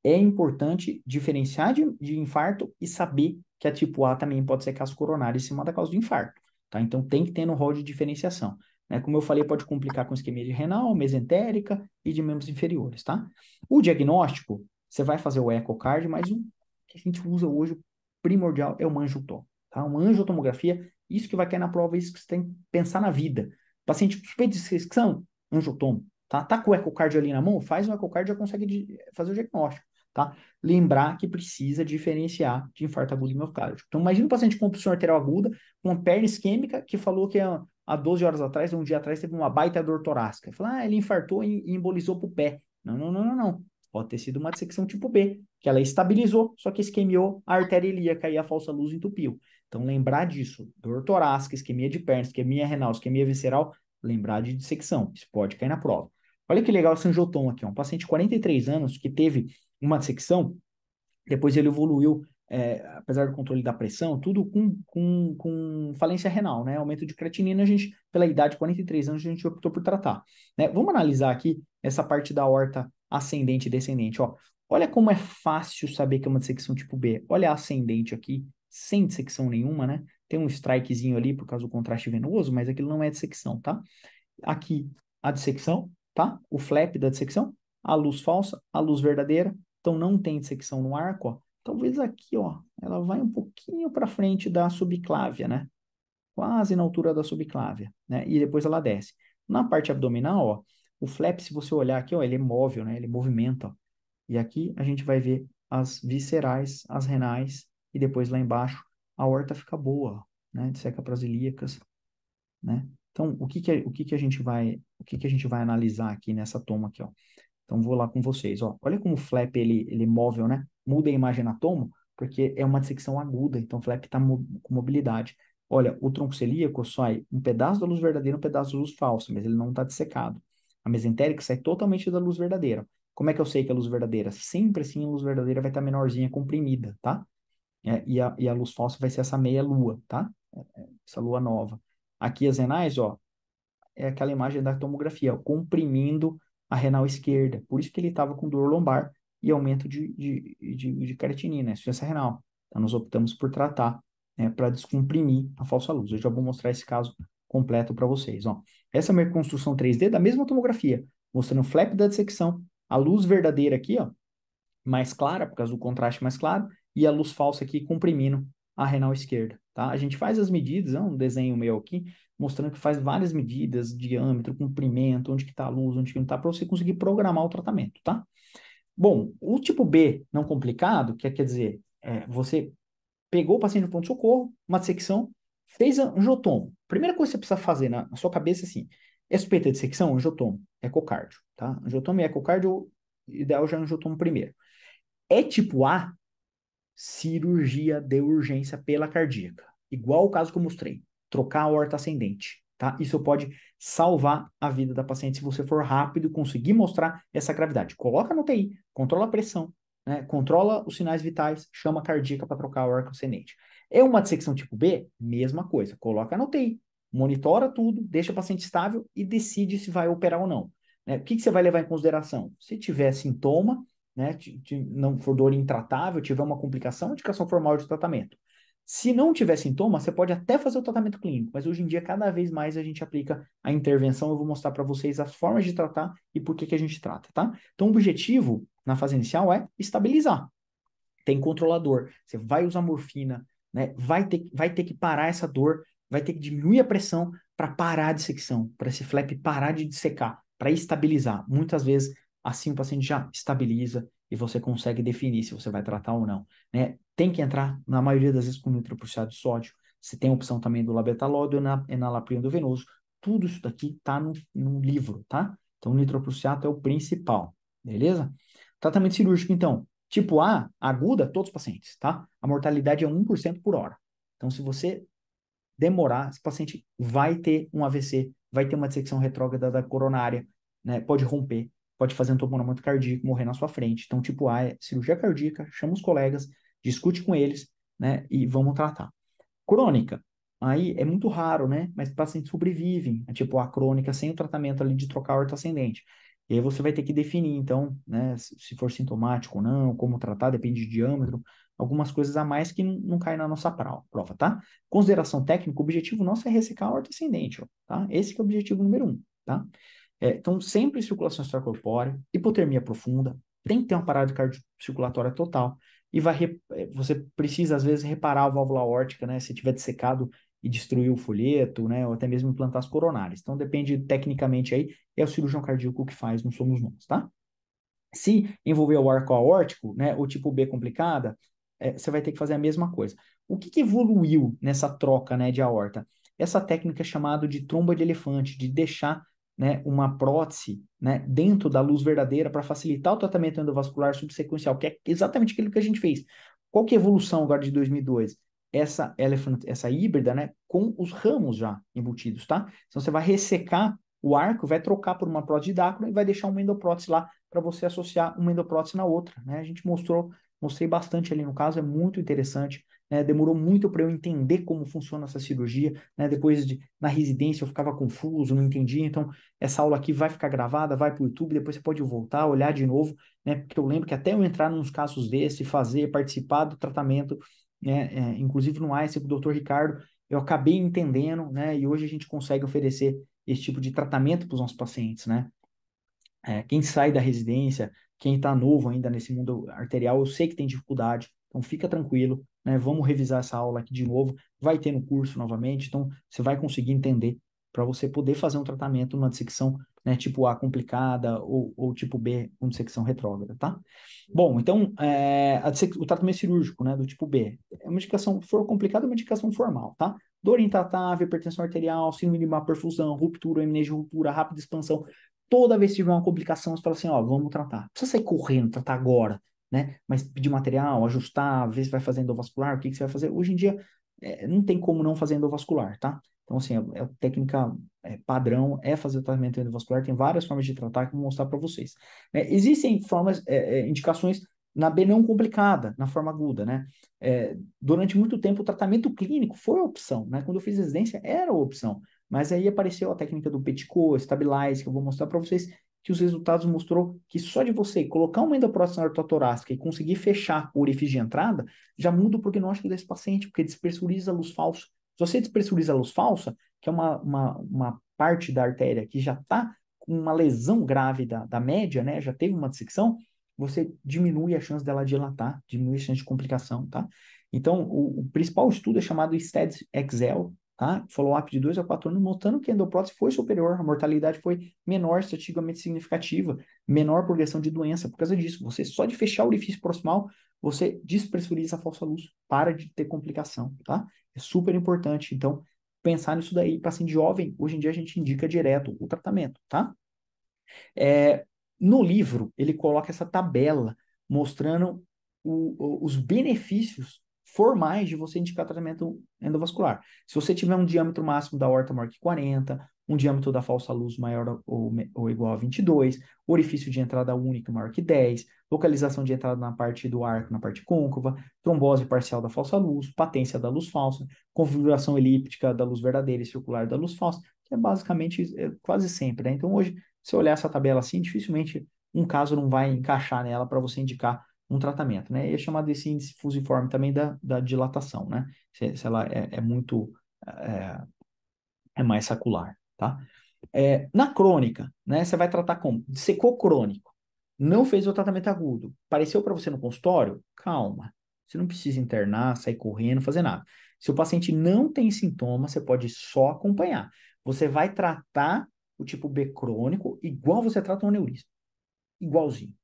é importante diferenciar de, de infarto e saber que a tipo A também pode ser caso coronário em cima da causa do infarto, tá? Então tem que ter no rol de diferenciação, né? Como eu falei, pode complicar com isquemia de renal, mesentérica e de membros inferiores, tá? O diagnóstico, você vai fazer o ecocardio, mas o que a gente usa hoje primordial é o angiotom, tá? Uma angiotomografia, isso que vai cair na prova, isso que você tem que pensar na vida. Paciente suspeito de secção, angiotomo. tá? Tá com o ecocardio ali na mão, faz um ecocardio já consegue fazer o diagnóstico tá? Lembrar que precisa diferenciar de infarto agudo e miocárdio. Então, imagina um paciente com compressão arterial aguda, com uma perna isquêmica, que falou que há, 12 horas atrás, um dia atrás, teve uma baita dor torácica. Falou, ah, ele infartou e, embolizou embolizou pro pé. Não, não, não, não, não. Pode ter sido uma dissecção tipo B, que ela estabilizou, só que isquemiou a artéria ilíaca e a falsa luz entupiu. Então, lembrar disso. Dor torácica, isquemia de perna, isquemia renal, isquemia visceral, lembrar de dissecção. Isso pode cair na prova. Olha que legal esse angiotom aqui, um paciente de 43 anos que teve uma secção, depois ele evoluiu, é, apesar do controle da pressão, tudo com, com, com falência renal, né? Aumento de creatinina, a gente, pela idade, 43 anos, a gente optou por tratar. Né? Vamos analisar aqui essa parte da horta ascendente e descendente. Ó. Olha como é fácil saber que é uma dissecção tipo B. Olha a ascendente aqui, sem dissecção nenhuma, né? Tem um strikezinho ali por causa do contraste venoso, mas aquilo não é dissecção, tá? Aqui, a dissecção, tá? O flap da dissecção a luz falsa, a luz verdadeira. Então não tem secção no arco, ó. Talvez aqui, ó, ela vai um pouquinho para frente da subclávia, né? Quase na altura da subclávia, né? E depois ela desce. Na parte abdominal, ó, o flap, se você olhar aqui, ó, ele é móvel, né? Ele movimenta, ó. E aqui a gente vai ver as viscerais, as renais e depois lá embaixo a horta fica boa, né? Seca para as ilíacas, né? Então, o que que, o que que a gente vai, o que que a gente vai analisar aqui nessa toma aqui, ó? Então vou lá com vocês, ó. Olha como o flap ele ele móvel, né? Muda a imagem na tomo, porque é uma dissecção aguda, então o flap está mo com mobilidade. Olha, o tronco celíaco sai um pedaço da luz verdadeira, um pedaço da luz falsa, mas ele não está dissecado. A mesentérica sai totalmente da luz verdadeira. Como é que eu sei que a é luz verdadeira? Sempre assim a luz verdadeira vai estar tá menorzinha, comprimida, tá? É, e, a, e a luz falsa vai ser essa meia lua, tá? É, é, essa lua nova. Aqui as renais, ó, é aquela imagem da tomografia, ó, comprimindo a renal esquerda. Por isso que ele estava com dor lombar e aumento de, de, de, de creatinina, né? insuficiência renal. Então, nós optamos por tratar né, para descomprimir a falsa luz. Eu já vou mostrar esse caso completo para vocês. Ó. Essa é uma reconstrução 3D da mesma tomografia, mostrando o flap da dissecção, a luz verdadeira aqui, ó, mais clara, por causa do contraste mais claro, e a luz falsa aqui comprimindo a renal esquerda. Tá? A gente faz as medidas, é um desenho meu aqui, mostrando que faz várias medidas, diâmetro, comprimento, onde que está a luz, onde que não está, para você conseguir programar o tratamento, tá? Bom, o tipo B não complicado, que é, quer dizer, é, você pegou o paciente no pronto-socorro, uma dissecção, fez angiotomo. Primeira coisa que você precisa fazer na, na sua cabeça, assim, é suspeita de secção, angiotomo, ecocárdio, tá? Angiotomo e ecocardio, ideal já é angiotomo primeiro. É tipo A, cirurgia de urgência pela cardíaca. Igual o caso que eu mostrei, trocar a horta ascendente, tá? Isso pode salvar a vida da paciente se você for rápido e conseguir mostrar essa gravidade. Coloca no TI, controla a pressão, né? controla os sinais vitais, chama a cardíaca para trocar a horta ascendente. É uma dissecção tipo B? Mesma coisa, coloca no TI, monitora tudo, deixa a paciente estável e decide se vai operar ou não. Né? O que, que você vai levar em consideração? Se tiver sintoma, né, não for dor intratável, tiver uma complicação, indicação formal de tratamento. Se não tiver sintoma, você pode até fazer o tratamento clínico, mas hoje em dia, cada vez mais a gente aplica a intervenção. Eu vou mostrar para vocês as formas de tratar e por que, que a gente trata, tá? Então, o objetivo na fase inicial é estabilizar. Tem controlador, você vai usar morfina, né? Vai ter, vai ter que parar essa dor, vai ter que diminuir a pressão para parar a dissecção, para esse flap parar de dissecar, para estabilizar. Muitas vezes assim o paciente já estabiliza e você consegue definir se você vai tratar ou não. Né? Tem que entrar, na maioria das vezes, com nitroprussiado de sódio. Você tem a opção também do labetalódio e do venoso. Tudo isso daqui tá no, no livro, tá? Então, o nitroprussiato é o principal, beleza? Tratamento cirúrgico, então. Tipo A, aguda, todos os pacientes, tá? A mortalidade é 1% por hora. Então, se você demorar, esse paciente vai ter um AVC, vai ter uma dissecção retrógrada da coronária, né? Pode romper, pode fazer um tomboramento cardíaco, morrer na sua frente. Então, tipo A é cirurgia cardíaca, chama os colegas, discute com eles, né, e vamos tratar. Crônica, aí é muito raro, né, mas pacientes sobrevivem, é tipo A crônica sem o tratamento ali de trocar o horta ascendente. E aí você vai ter que definir, então, né, se for sintomático ou não, como tratar, depende de diâmetro, algumas coisas a mais que não, não caem na nossa prova, tá? Consideração técnica, o objetivo nosso é ressecar a horta ascendente, ó, tá? Esse é o objetivo número um, tá? É, então, sempre circulação extracorpórea, hipotermia profunda, tem que ter uma parada cardiocirculatória total. E vai re... É, você precisa, às vezes, reparar a válvula órtica, né? Se tiver dessecado e destruir o folheto, né? Ou até mesmo implantar as coronárias. Então, depende tecnicamente aí, é o cirurgião cardíaco que faz, não somos nós, tá? Se envolver o arco aórtico, né? O tipo B complicada, é, você vai ter que fazer a mesma coisa. O que, que evoluiu nessa troca, né? De aorta? Essa técnica é chamada de tromba de elefante, de deixar né, uma prótese né, dentro da luz verdadeira para facilitar o tratamento endovascular subsequencial, que é exatamente aquilo que a gente fez. Qual que é a evolução agora de 2002? Essa elephant, essa híbrida, né, com os ramos já embutidos, tá? Então você vai ressecar o arco, vai trocar por uma prótese didácula e vai deixar uma endoprótese lá para você associar uma endoprótese na outra, né? A gente mostrou, mostrei bastante ali no caso, é muito interessante né? Demorou muito para eu entender como funciona essa cirurgia, né? Depois de na residência eu ficava confuso, não entendia. Então, essa aula aqui vai ficar gravada, vai para o YouTube, depois você pode voltar, olhar de novo, né? Porque eu lembro que até eu entrar nos casos desse, fazer, participar do tratamento, né? É, inclusive no ICE com o Dr. Ricardo, eu acabei entendendo, né? E hoje a gente consegue oferecer esse tipo de tratamento para os nossos pacientes, né? É, quem sai da residência, quem está novo ainda nesse mundo arterial, eu sei que tem dificuldade, então fica tranquilo, né? Vamos revisar essa aula aqui de novo, vai ter no curso novamente, então você vai conseguir entender para você poder fazer um tratamento numa dissecção né, tipo A complicada ou, ou tipo B com dissecção retrógrada, tá? Bom, então é, o tratamento cirúrgico, né, do tipo B, é uma indicação, for complicada, é uma indicação formal, tá? Dor intratável, hipertensão arterial, síndrome de má perfusão, ruptura, MNE de ruptura, rápida expansão, toda vez que tiver uma complicação, você fala assim, ó, vamos tratar. Não precisa sair correndo, tratar agora né? Mas pedir material, ajustar, ver se vai fazer endovascular, o que, que você vai fazer. Hoje em dia, é, não tem como não fazer endovascular, tá? Então, assim, a, é, a é técnica é, padrão é fazer o tratamento endovascular. Tem várias formas de tratar que eu vou mostrar para vocês. É, existem formas, é, indicações na B não complicada, na forma aguda, né? É, durante muito tempo, o tratamento clínico foi a opção, né? Quando eu fiz residência, era a opção. Mas aí apareceu a técnica do Petco, Stabilize, que eu vou mostrar para vocês, que os resultados mostrou que só de você colocar uma endoprótese na ortotorácica e conseguir fechar o orifício de entrada, já muda o prognóstico desse paciente, porque despressuriza a luz falsa. Se você despressuriza a luz falsa, que é uma, uma, uma parte da artéria que já está com uma lesão grave da, da média, né, já teve uma dissecção, você diminui a chance dela dilatar, diminui a chance de complicação, tá? Então, o, o principal estudo é chamado STEDS-XL, tá? Follow-up de 2 a 4 anos, mostrando que a endoprótese foi superior, a mortalidade foi menor, estatisticamente significativa, menor progressão de doença por causa disso. Você só de fechar o orifício proximal, você despressuriza a falsa luz, para de ter complicação, tá? É super importante. Então, pensar nisso daí, paciente jovem, hoje em dia a gente indica direto o tratamento, tá? É, no livro, ele coloca essa tabela mostrando o, os benefícios for mais de você indicar tratamento endovascular. Se você tiver um diâmetro máximo da horta maior que 40, um diâmetro da falsa luz maior ou, ou, igual a 22, orifício de entrada único maior que 10, localização de entrada na parte do arco, na parte côncava, trombose parcial da falsa luz, patência da luz falsa, configuração elíptica da luz verdadeira e circular da luz falsa, que é basicamente é, quase sempre, né? Então hoje, se olhar essa tabela assim, dificilmente um caso não vai encaixar nela para você indicar um tratamento, né? E é chamado esse índice fusiforme também da, da dilatação, né? Se, se ela é, é muito... É, é, mais sacular, tá? É, na crônica, né? Você vai tratar como? Secou crônico. Não fez o tratamento agudo. Pareceu para você no consultório? Calma. Você não precisa internar, sair correndo, fazer nada. Se o paciente não tem sintoma, você pode só acompanhar. Você vai tratar o tipo B crônico igual você trata um aneurisma. Igualzinho.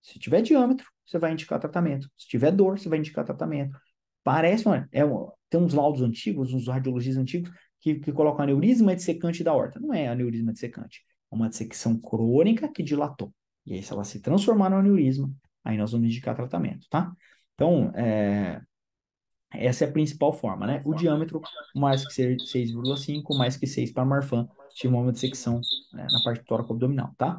Se tiver diâmetro, você vai indicar tratamento. Se tiver dor, você vai indicar tratamento. Parece, uma, é, tem uns laudos antigos, uns radiologistas antigos, que, que colocam aneurisma dissecante da horta. Não é aneurisma dissecante. É uma dissecção crônica que dilatou. E aí, se ela se transformar no aneurisma, aí nós vamos indicar tratamento, tá? Então, é, essa é a principal forma, né? O diâmetro mais que 6,5, mais que 6 para Marfan, estimou uma dissecção né, na parte tóraco-abdominal, tá?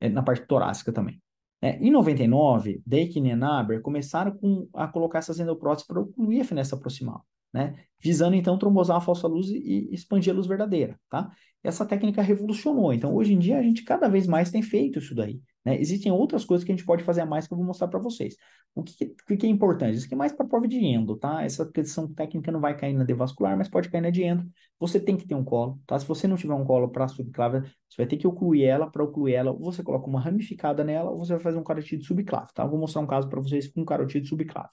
É, na parte torácica também. É, em 99, Dakin e Naber começaram com, a colocar essas endopróteses para ocluir a fenestra proximal, né? visando então trombosar a falsa luz e, e expandir a luz verdadeira. Tá? Essa técnica revolucionou. Então, hoje em dia, a gente cada vez mais tem feito isso daí. Né? Existem outras coisas que a gente pode fazer a mais que eu vou mostrar para vocês. O que, que, é importante? Isso aqui é mais para prova de endo, tá? Essa questão técnica não vai cair na devascular, mas pode cair na de endo. Você tem que ter um colo, tá? Se você não tiver um colo para subclave, você vai ter que ocluir ela. Para ocluir ela, você coloca uma ramificada nela ou você vai fazer um carotido subclave, tá? Eu vou mostrar um caso para vocês com carotido subclave.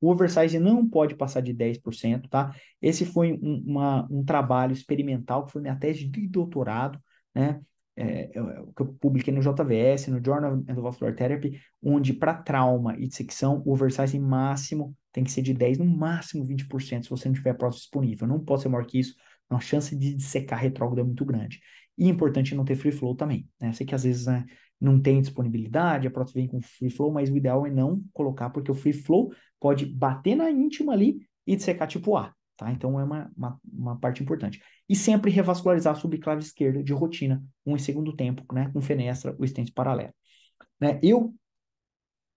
O oversize não pode passar de 10%, tá? Esse foi um, uma, um trabalho experimental que foi minha tese de doutorado, né? é, é, é que eu publiquei no JVS, no Journal of Endovascular Therapy, onde para trauma e dissecção, o oversize máximo tem que ser de 10, no máximo 20%, se você não tiver a prótese disponível. Não pode ser maior que isso, a chance de dissecar retrógrado é muito grande. E é importante não ter free flow também. Né? Eu sei que às vezes né, não tem disponibilidade, a prótese vem com free flow, mas o ideal é não colocar, porque o free flow pode bater na íntima ali e dissecar tipo A. Tá? Uhum. Então é uma, uma, uma, parte importante. E sempre revascularizar a subclave esquerda de rotina, um em segundo tempo, né? com fenestra ou estente paralelo Né? Eu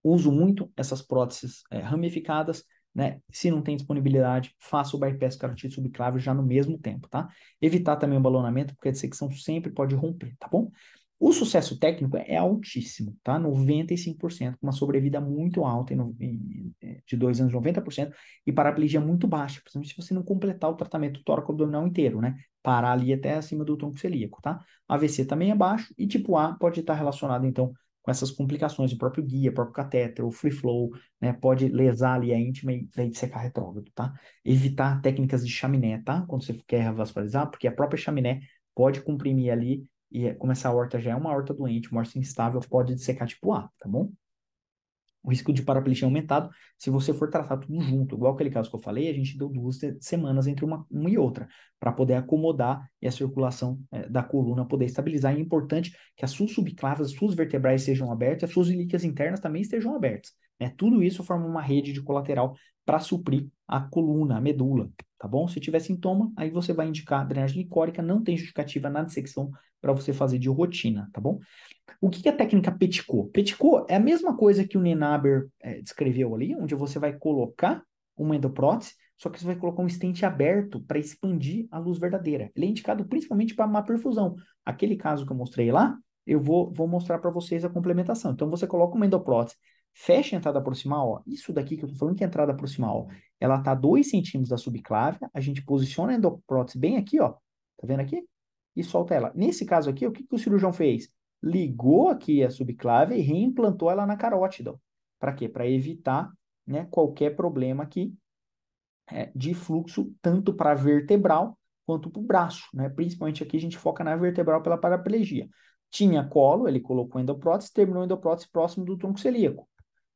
uso muito essas próteses é, ramificadas, né? Se não tem disponibilidade, faça o bypass carotídeo subclave já no mesmo tempo, tá? Evitar também o balonamento, porque a dissecção sempre pode romper, tá bom? O sucesso técnico é altíssimo, tá? 95%, com uma sobrevida muito alta é, de dois anos, 90%, e paraplegia muito baixa, principalmente se você não completar o tratamento tóraco abdominal inteiro, né? Parar ali até acima do tronco celíaco, tá? AVC também é baixo, e tipo A pode estar relacionado, então, com essas complicações, o próprio guia, o próprio catéter, o free flow, né? Pode lesar ali a íntima e daí secar retrógrado, tá? Evitar técnicas de chaminé, tá? Quando você quer vascularizar, porque a própria chaminé pode comprimir ali e é, como essa horta já é uma horta doente, uma horta instável, pode dessecar tipo A, tá bom? O risco de paraplegia é aumentado se você for tratar tudo junto. Igual aquele caso que eu falei, a gente deu duas semanas entre uma, uma e outra, para poder acomodar e a circulação é, da coluna poder estabilizar. E é importante que as suas subclavas, as suas vertebrais sejam abertas, as suas ilíquias internas também estejam abertas. Né? Tudo isso forma uma rede de colateral para suprir a coluna, a medula, tá bom? Se tiver sintoma, aí você vai indicar drenagem licórica, não tem justificativa na dissecção para você fazer de rotina, tá bom? O que é a técnica Petico? Petico é a mesma coisa que o Nenaber é, descreveu ali, onde você vai colocar uma endoprótese, só que você vai colocar um estente aberto para expandir a luz verdadeira. Ele é indicado principalmente para má perfusão. Aquele caso que eu mostrei lá, eu vou, vou mostrar para vocês a complementação. Então, você coloca uma endoprótese fecha a entrada proximal, ó. isso daqui que eu estou falando que é a entrada proximal, ó. ela está 2 centímetros da subclávia, a gente posiciona a endoprótese bem aqui, ó, tá vendo aqui? E solta ela. Nesse caso aqui, o que, que o cirurgião fez? Ligou aqui a subclávia e reimplantou ela na carótida. Para quê? Para evitar né, qualquer problema aqui é, de fluxo, tanto para vertebral quanto para o braço. Né? Principalmente aqui a gente foca na vertebral pela paraplegia. Tinha colo, ele colocou endoprótese, terminou endoprótese próximo do tronco celíaco.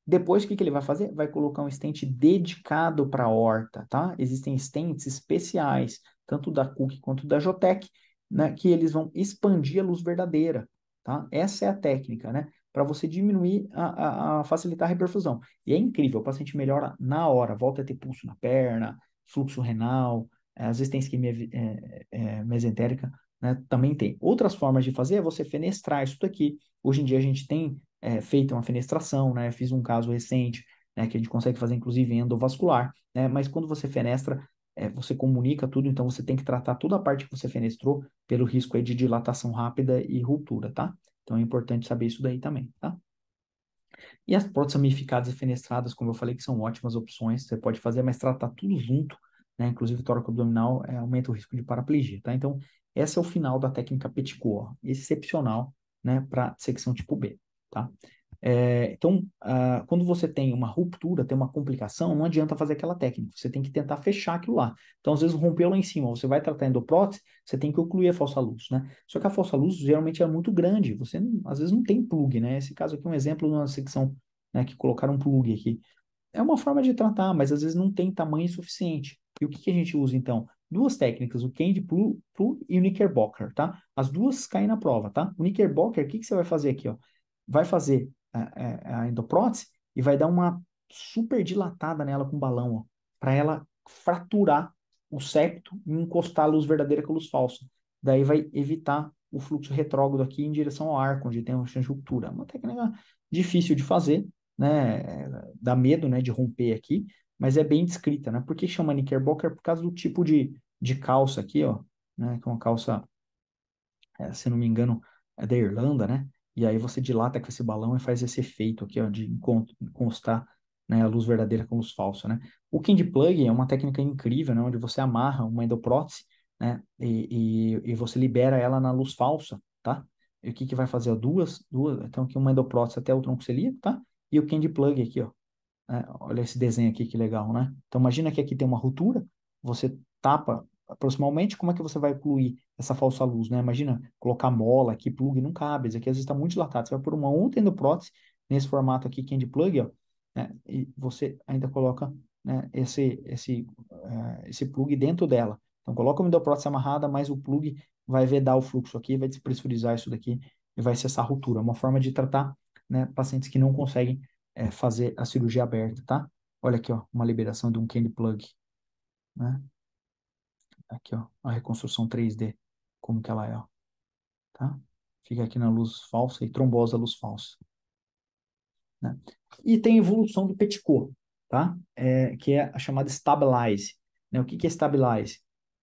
Depois, o que, que ele vai fazer? Vai colocar um estente dedicado para a horta, tá? Existem estentes especiais, tanto da Cook quanto da Jotec, né, que eles vão expandir a luz verdadeira, tá? Essa é a técnica, né? Para você diminuir, a, a, a, facilitar a reperfusão. E é incrível, o paciente melhora na hora, volta a ter pulso na perna, fluxo renal, eh, às vezes tem isquemia é, é, mesentérica, né? Também tem. Outras formas de fazer é você fenestrar isso daqui. Hoje em dia a gente tem é, feita uma fenestração, né? Fiz um caso recente, né, que a gente consegue fazer inclusive endovascular, né? Mas quando você fenestra, é, você comunica tudo, então você tem que tratar toda a parte que você fenestrou pelo risco aí de dilatação rápida e ruptura, tá? Então é importante saber isso daí também, tá? E as próteses amificadas e fenestradas, como eu falei, que são ótimas opções, você pode fazer, mas tratar tudo junto, né? Inclusive tórax abdominal é, aumenta o risco de paraplegia, tá? Então, esse é o final da técnica Petitcourt, excepcional, né, para secção tipo B, Tá? É, então, quando você tem uma ruptura, tem uma complicação, não adianta fazer aquela técnica, você tem que tentar fechar aquilo lá. Então, às vezes rompeu lá em cima, você vai tratar endoprótese, você tem que ocluir a falsa luz, né? Só que a falsa luz geralmente é muito grande, você às vezes não tem plug, né? Esse caso aqui é um exemplo de uma secção né, que colocaram um plug aqui. É uma forma de tratar, mas às vezes não tem tamanho suficiente. E o que, que a gente usa então? Duas técnicas, o Candy Plug e o Knickerbocker, tá? As duas caem na prova, tá? O Knickerbocker, o que, que você vai fazer aqui, ó? vai fazer a, é, a endoprótese e vai dar uma super dilatada nela com balão, para ela fraturar o septo e encostar a luz verdadeira com a luz falsa. Daí vai evitar o fluxo retrógrado aqui em direção ao arco, onde tem uma conjuntura. Uma técnica difícil de fazer, né? Dá medo, né, de romper aqui, mas é bem descrita, né? Por que chama Knickerbocker? Por causa do tipo de, de calça aqui, ó, né? Que é uma calça, é, se não me engano, é da Irlanda, né? E aí você dilata com esse balão e faz esse efeito aqui, ó, de constar né, a luz verdadeira com a luz falsa, né? O Candy Plug é uma técnica incrível, né, onde você amarra uma endoprótese, né, e, e, e você libera ela na luz falsa, tá? E o que que vai fazer? duas, duas, então aqui uma endoprótese até o tronco celíaco, tá? E o Candy Plug aqui, ó. É, olha esse desenho aqui, que legal, né? Então imagina que aqui tem uma ruptura, você tapa aproximadamente, como é que você vai incluir essa falsa luz, né? Imagina colocar mola aqui, plug, não cabe. Isso aqui às vezes está muito dilatado. Você vai por uma outra endoprótese nesse formato aqui, candy de plug, ó, né? e você ainda coloca né, esse, esse, uh, esse plug dentro dela. Então, coloca uma endoprótese amarrada, mas o plug vai vedar o fluxo aqui, vai despressurizar isso daqui e vai cessar a ruptura. É uma forma de tratar né, pacientes que não conseguem é, fazer a cirurgia aberta, tá? Olha aqui, ó, uma liberação de um candy plug, né? Aqui, ó, a reconstrução 3D, como que ela é, ó. Tá? Fica aqui na luz falsa e trombosa luz falsa. Né? E tem a evolução do petico tá? É, que é a chamada stabilize. Né? O que, que é stabilize?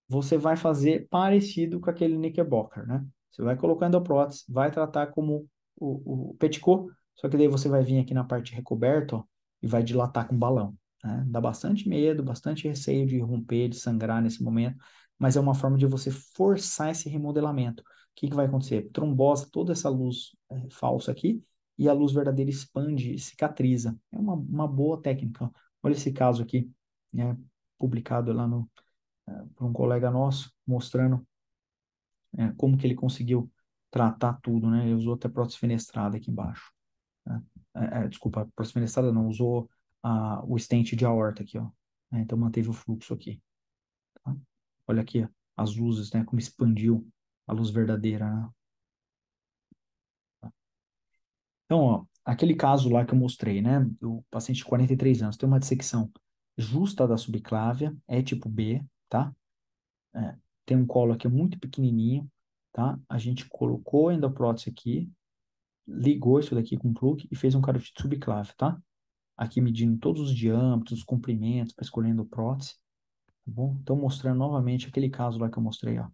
Você vai fazer parecido com aquele Knickerbocker, né? Você vai colocar endoprótese, vai tratar como o, o só que daí você vai vir aqui na parte recoberta, ó, e vai dilatar com balão. Né? Dá bastante medo, bastante receio de romper, de sangrar nesse momento, mas é uma forma de você forçar esse remodelamento. O que, que vai acontecer? Trombose toda essa luz é, falsa aqui e a luz verdadeira expande e cicatriza. É uma, uma boa técnica. Olha esse caso aqui, né? publicado lá no, é, por um colega nosso, mostrando é, como que ele conseguiu tratar tudo, né? Ele usou até prótese fenestrada aqui embaixo. Né? É, é desculpa, prótese fenestrada não, usou a, o stent de aorta aqui, ó. Né? Então manteve o fluxo aqui. Tá? Olha aqui ó, as luzes, né? Como expandiu a luz verdadeira. Né? Tá. Então, ó, aquele caso lá que eu mostrei, né? O paciente de 43 anos tem uma dissecção justa da subclávia, é tipo B, tá? É, tem um colo aqui muito pequenininho, tá? A gente colocou a endoprótese aqui, ligou isso daqui com o plug e fez um carotido subclávio, tá? aqui medindo todos os diâmetros, os comprimentos, para escolhendo prótese, tá bom? Então, mostrando novamente aquele caso lá que eu mostrei, ó,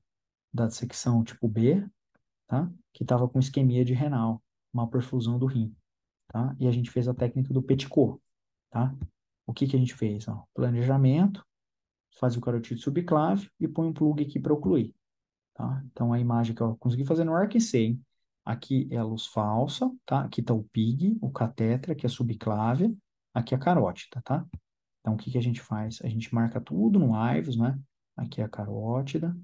da dissecção tipo B, tá? Que estava com isquemia de renal, uma perfusão do rim, tá? E a gente fez a técnica do Petcot, tá? O que que a gente fez? Ó? Planejamento, faz o carotídeo subclave e põe um plug aqui para ocluir, tá? Então, a imagem que eu consegui fazer no arc C, Aqui é a luz falsa, tá? Aqui está o PIG, o catetra, que é subclávia, Aqui é a carótida, tá? Então, o que, que a gente faz? A gente marca tudo no IVES, né? Aqui é a carótida,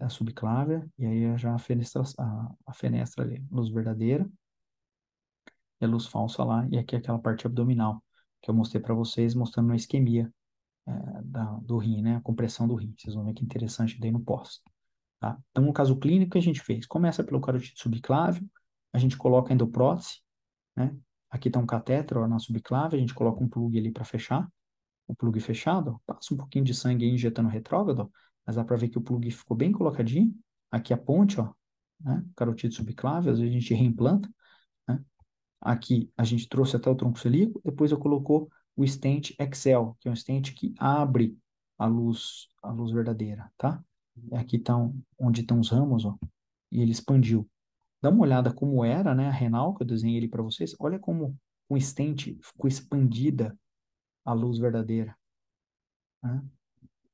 a subclávia, e aí é já a fenestra, a, a fenestra ali, luz verdadeira, e a luz falsa lá, e aqui aquela parte abdominal que eu mostrei para vocês, mostrando a isquemia é, da, do rim, né? A compressão do rim. Vocês vão ver que interessante daí no pós. Tá? Então, no caso clínico, o que a gente fez? Começa pelo carotídeo subclávio, a gente coloca a endoprótese, né? Aqui está um catéter ó, na subclave, a gente coloca um plug ali para fechar, o plug fechado, ó, passa um pouquinho de sangue injetando retrógrado, ó, mas dá para ver que o plug ficou bem colocadinho. Aqui a ponte, ó, né, carotido subclave, às vezes a gente reimplanta. Né? Aqui a gente trouxe até o tronco celíaco, depois eu colocou o stent Excel, que é um stent que abre a luz, a luz verdadeira, tá? Uhum. Aqui estão tá onde estão os ramos, ó, e ele expandiu. Dá uma olhada como era, né? A renal, que eu desenhei ele para vocês. Olha como o estente ficou expandida a luz verdadeira. Né?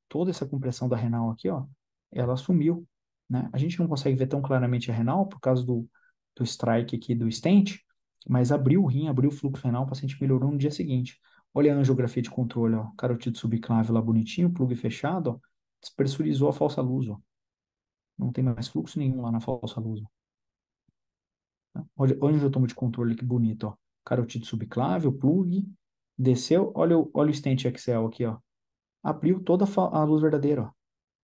Toda essa compressão da renal aqui, ó, ela sumiu. Né? A gente não consegue ver tão claramente a renal por causa do, do strike aqui do estente, mas abriu o rim, abriu o fluxo renal, o paciente melhorou no dia seguinte. Olha a angiografia de controle, ó, carotido subclave lá bonitinho, plugue fechado, ó, despressurizou a falsa luz. Ó. Não tem mais fluxo nenhum lá na falsa luz. Ó. Olha onde eu tomo de controle, que bonito, ó. Carotido subclave, o plug, desceu, olha o, olha o stent Excel aqui, ó. Abriu toda a, luz verdadeira, ó.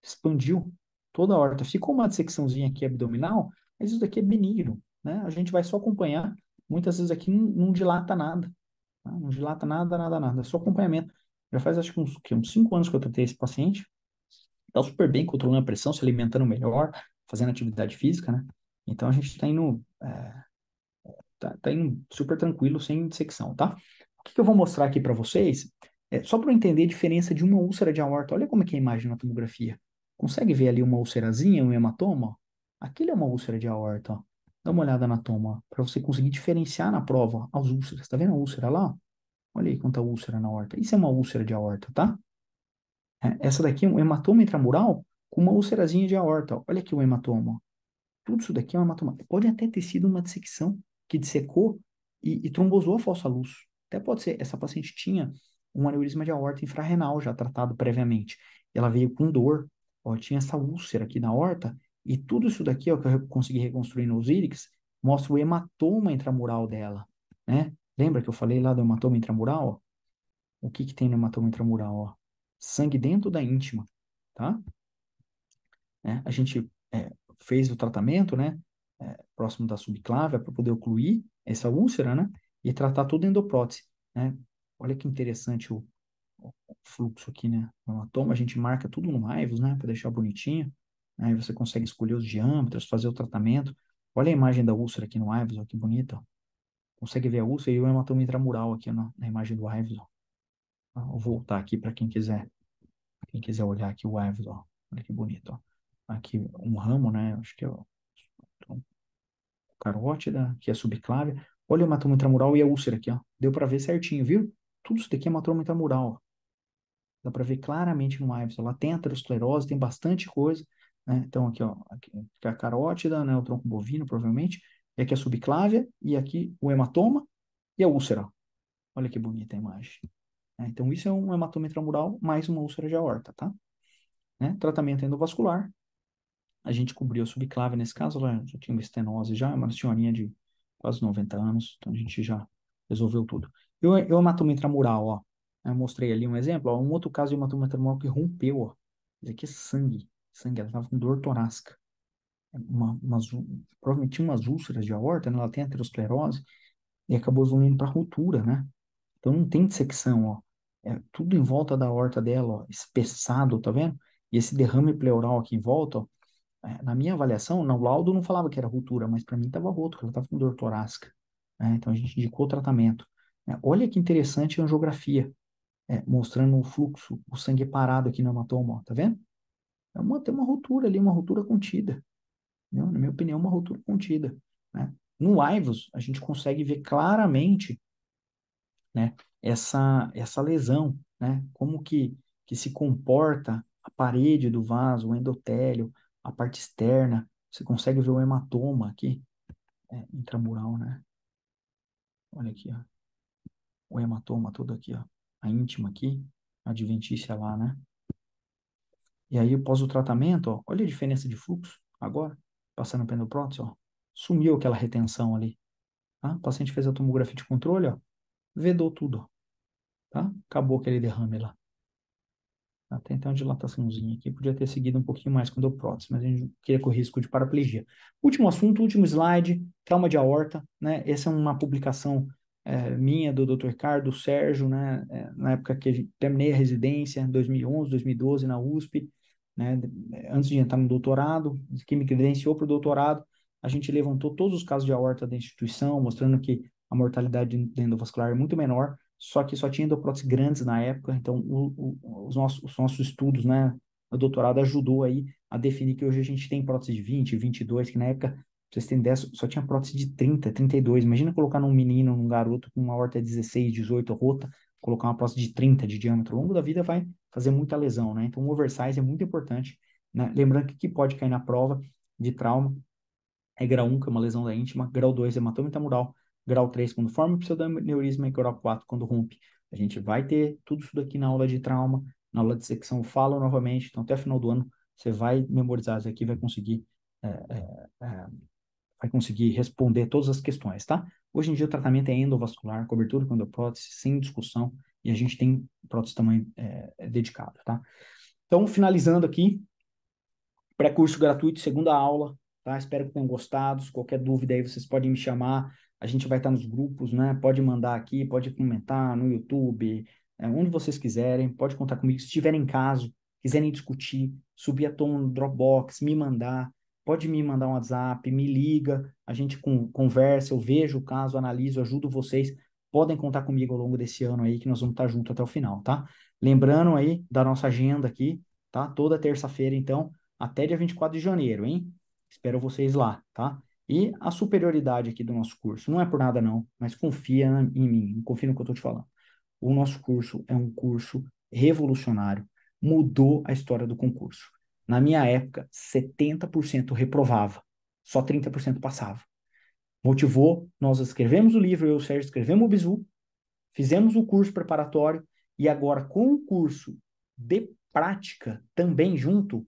Expandiu toda a horta. Ficou uma dissecçãozinha aqui abdominal, mas isso daqui é benigno, né? A gente vai só acompanhar. Muitas vezes aqui não, não dilata nada. Tá? Não dilata nada, nada, nada. É só acompanhamento. Já faz acho que uns, que, uns cinco anos que eu tratei esse paciente. Tá super bem, controlando a pressão, se alimentando melhor, fazendo atividade física, né? Então a gente está indo, é, tá, tá indo super tranquilo, sem dissecção, tá? O que, que eu vou mostrar aqui para vocês é só para entender a diferença de uma úlcera de aorta. Olha como é que é a imagem na tomografia. Consegue ver ali uma ulcerazinha, um hematoma? Aquilo é uma úlcera de aorta. Ó. Dá uma olhada na toma, para você conseguir diferenciar na prova as úlceras. Tá vendo a úlcera lá? Olha aí quanta úlcera na aorta. Isso é uma úlcera de aorta, tá? É, essa daqui é um hematoma intramural com uma ulcerazinha de aorta. Olha aqui o hematoma. Tudo isso daqui é uma hematoma. Pode até ter sido uma dissecção que dissecou e, e trombosou a falsa luz. Até pode ser. Essa paciente tinha um aneurisma de aorta infrarrenal já tratado previamente. Ela veio com dor, ó, tinha essa úlcera aqui na aorta, e tudo isso daqui, ó, é que eu consegui reconstruir no Osirix, mostra o hematoma intramural dela, né? Lembra que eu falei lá do hematoma intramural? Ó? O que que tem no hematoma intramural, ó? Sangue dentro da íntima, tá? É, a gente é, fez o tratamento, né? É, próximo da subclávia, para poder ocluir essa úlcera, né? E tratar toda a endoprótese, né? Olha que interessante o, o fluxo aqui, né? O hematoma, a gente marca tudo no raivos, né? Para deixar bonitinho. Aí né, você consegue escolher os diâmetros, fazer o tratamento. Olha a imagem da úlcera aqui no raivos, olha que bonita. Consegue ver a úlcera e o hematoma intramural aqui na, na imagem do Ó. Vou voltar aqui para quem quiser, quem quiser olhar aqui o raivos, ó. Olha que bonito, ó aqui um ramo, né? Acho que é o, carótida, né, que é a subclávia. Olha o hematoma intramural e a é úlcera aqui, ó. Deu para ver certinho, viu? Tudo isso daqui é hematoma intramural. Dá para ver claramente no Ives. Ela tem aterosclerose, tem bastante coisa. Né? Então, aqui, ó, aqui a carótida, né? o tronco bovino, provavelmente. E aqui é a subclávia, e aqui o hematoma e a úlcera. Olha que bonita a imagem. É, então, isso é um hematoma intramural mais uma úlcera de aorta, tá? Né? Tratamento endovascular, a gente cobriu a subclave nesse caso, ela né? já tinha uma estenose já, uma senhorinha de quase 90 anos, então a gente já resolveu tudo. Eu, eu hematoma intramural, ó. Eu mostrei ali um exemplo, ó, um outro caso de hematoma intramural que rompeu, ó. Isso aqui é sangue, sangue, ela estava com dor torácica. É uma, provavelmente tinha umas úlceras de aorta, né? ela tem aterosclerose, e acabou evoluindo para ruptura, né? Então não tem dissecção, ó. É tudo em volta da aorta dela, ó, espessado, tá vendo? E esse derrame pleural aqui em volta, ó, é, na minha avaliação, o laudo não falava que era ruptura, mas para mim estava roto, que ela estava com dor torácica. Né? Então a gente indicou o tratamento. É, olha que interessante a angiografia, é, mostrando o fluxo, o sangue parado aqui no hematoma, tá vendo? É uma, tem uma ruptura ali, uma ruptura contida. Né, na minha opinião, uma ruptura contida. Né? No IVOS, a gente consegue ver claramente né, essa, essa lesão, né? como que, que se comporta a parede do vaso, o endotélio, a parte externa. Você consegue ver o hematoma aqui, é, intramural, né? Olha aqui, ó. O hematoma todo aqui, ó. A íntima aqui, a adventícia lá, né? E aí, após o tratamento, ó, olha a diferença de fluxo agora, passando pelo prótese, ó. Sumiu aquela retenção ali. Tá? O paciente fez a tomografia de controle, ó. Vedou tudo, ó. Tá? Acabou aquele derrame lá. Até então, uma dilataçãozinha aqui podia ter seguido um pouquinho mais quando com prótese, mas a gente queria correr risco de paraplegia. Último assunto, último slide, trauma de aorta, né? Essa é uma publicação é, minha, do Dr. Ricardo, Sérgio, né? É, na época que terminei a residência, em 2011, 2012, na USP, né? Antes de entrar no doutorado, que me credenciou para o doutorado, a gente levantou todos os casos de aorta da instituição, mostrando que a mortalidade endovascular é muito menor só que só tinha endoprótese grandes na época, então o, o, os, nossos, os nossos estudos, né, a doutorado ajudou aí a definir que hoje a gente tem prótese de 20, 22, que na época, vocês têm 10, só tinha prótese de 30, 32. Imagina colocar num menino, num garoto com uma horta 16, 18 rota, colocar uma prótese de 30 de diâmetro. Ao longo da vida vai fazer muita lesão, né? Então, o oversize é muito importante. Né? Lembrando que o que pode cair na prova de trauma é grau 1, que é uma lesão da íntima, grau 2, hematoma intramural, grau 3 quando forma o pseudoneurisma e grau 4 quando rompe. A gente vai ter tudo isso daqui na aula de trauma, na aula de secção falo novamente, então até o final do ano você vai memorizar isso aqui, vai conseguir é, é, é, vai conseguir responder todas as questões, tá? Hoje em dia o tratamento é endovascular, cobertura com endoprótese, é sem discussão, e a gente tem prótese tamanho é, é, dedicado, tá? Então, finalizando aqui, pré-curso gratuito, segunda aula, tá? Espero que tenham gostado. Se qualquer dúvida aí, vocês podem me chamar. A gente vai estar nos grupos, né? Pode mandar aqui, pode comentar no YouTube, é, onde vocês quiserem. Pode contar comigo. Se tiverem caso, quiserem discutir, subir a tona no Dropbox, me mandar. Pode me mandar um WhatsApp, me liga, a gente com, conversa, eu vejo o caso, analiso, ajudo vocês. Podem contar comigo ao longo desse ano aí, que nós vamos estar junto até o final, tá? Lembrando aí da nossa agenda aqui, tá? Toda terça-feira, então, até dia 24 de janeiro, hein? Espero vocês lá, tá? E a superioridade aqui do nosso curso, não é por nada não, mas confia em mim, confia no que eu estou te falando. O nosso curso é um curso revolucionário, mudou a história do concurso. Na minha época, 70% reprovava, só 30% passava. Motivou, nós escrevemos o livro, eu e o Sérgio escrevemos o bizu, fizemos o curso preparatório e agora com o curso de prática também junto,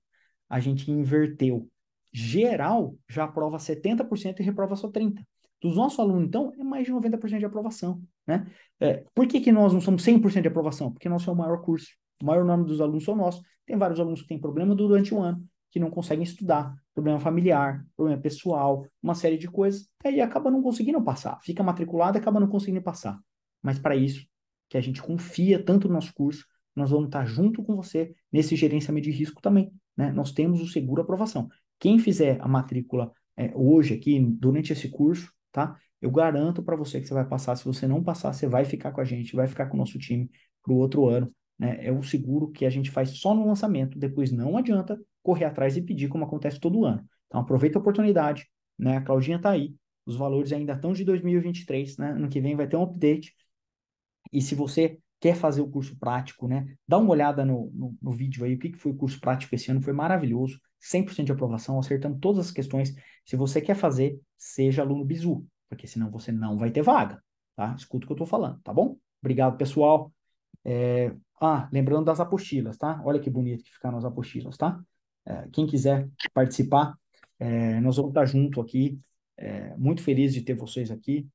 a gente inverteu geral já aprova 70% e reprova só 30%. Dos nossos alunos, então, é mais de 90% de aprovação. Né? É, por que, que nós não somos 100% de aprovação? Porque nosso é o maior curso. O maior número dos alunos são nossos. Tem vários alunos que têm problema durante o ano, que não conseguem estudar, problema familiar, problema pessoal, uma série de coisas, e acaba não conseguindo passar. Fica matriculado acaba não conseguindo passar. Mas para isso, que a gente confia tanto no nosso curso, nós vamos estar junto com você nesse gerenciamento de risco também. Né? Nós temos o seguro aprovação. Quem fizer a matrícula é, hoje aqui, durante esse curso, tá? Eu garanto para você que você vai passar. Se você não passar, você vai ficar com a gente, vai ficar com o nosso time para o outro ano. Né? É um seguro que a gente faz só no lançamento. Depois não adianta correr atrás e pedir, como acontece todo ano. Então aproveita a oportunidade. Né? A Claudinha está aí. Os valores ainda estão de 2023. Né? Ano que vem vai ter um update. E se você quer fazer o curso prático, né? Dá uma olhada no, no, no vídeo aí, o que, que foi o curso prático esse ano, foi maravilhoso, 100% de aprovação, acertando todas as questões. Se você quer fazer, seja aluno bizu, porque senão você não vai ter vaga, tá? Escuta o que eu tô falando, tá bom? Obrigado, pessoal. É... Ah, lembrando das apostilas, tá? Olha que bonito que ficaram as apostilas, tá? É, quem quiser participar, é, nós vamos estar junto aqui. É, muito feliz de ter vocês aqui.